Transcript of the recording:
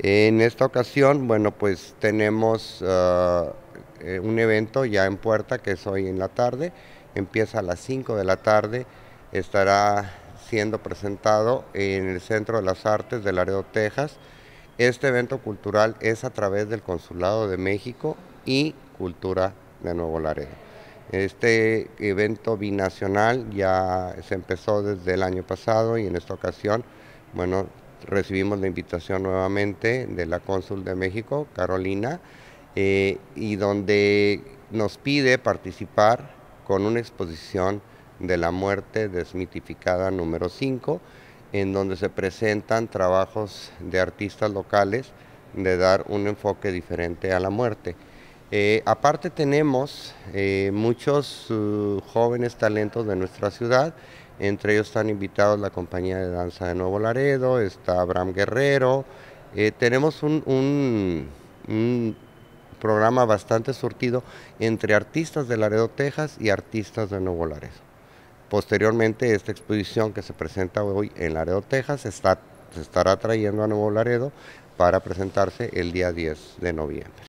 En esta ocasión, bueno, pues tenemos ah, eh, un evento ya en puerta que es hoy en la tarde, empieza a las 5 de la tarde, estará siendo presentado en el Centro de las Artes de Laredo, Texas. Este evento cultural es a través del Consulado de México y Cultura de Nuevo Laredo. Este evento binacional ya se empezó desde el año pasado y en esta ocasión, bueno, recibimos la invitación nuevamente de la cónsul de México, Carolina, eh, y donde nos pide participar con una exposición de la muerte desmitificada número 5, en donde se presentan trabajos de artistas locales de dar un enfoque diferente a la muerte. Eh, aparte tenemos eh, muchos uh, jóvenes talentos de nuestra ciudad, entre ellos están invitados la compañía de danza de Nuevo Laredo, está Abraham Guerrero, eh, tenemos un, programa bastante surtido entre artistas de Laredo, Texas y artistas de Nuevo Laredo. Posteriormente esta exposición que se presenta hoy en Laredo, Texas, está, se estará trayendo a Nuevo Laredo para presentarse el día 10 de noviembre.